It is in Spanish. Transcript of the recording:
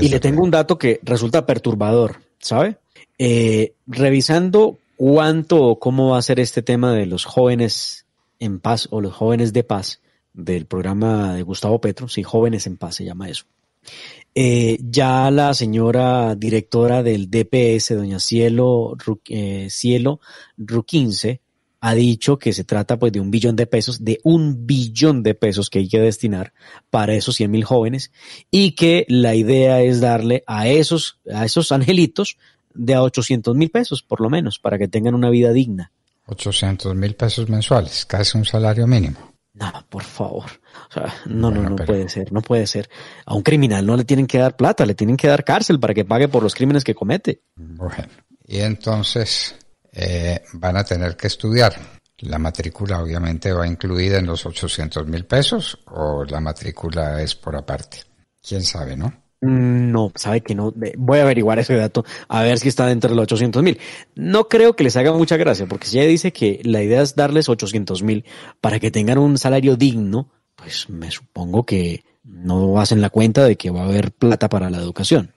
Y le tengo un dato que resulta perturbador, ¿sabe? Eh, revisando cuánto o cómo va a ser este tema de los jóvenes en paz o los jóvenes de paz del programa de Gustavo Petro, sí, Jóvenes en Paz se llama eso. Eh, ya la señora directora del DPS, doña Cielo, eh, Cielo Ruquince, ha dicho que se trata pues de un billón de pesos, de un billón de pesos que hay que destinar para esos 100 mil jóvenes y que la idea es darle a esos, a esos angelitos de a 800 mil pesos por lo menos para que tengan una vida digna. 800 mil pesos mensuales, casi un salario mínimo. No, por favor. sea, no, no, no puede ser, no puede ser. A un criminal no le tienen que dar plata, le tienen que dar cárcel para que pague por los crímenes que comete. Bueno, y entonces eh, van a tener que estudiar. La matrícula obviamente va incluida en los 800 mil pesos o la matrícula es por aparte. ¿Quién sabe, no? Mm, no, sabe que no. Voy a averiguar ese dato a ver si está dentro de los 800 mil. No creo que les haga mucha gracia, porque si ella dice que la idea es darles 800 mil para que tengan un salario digno, pues me supongo que no hacen la cuenta de que va a haber plata para la educación.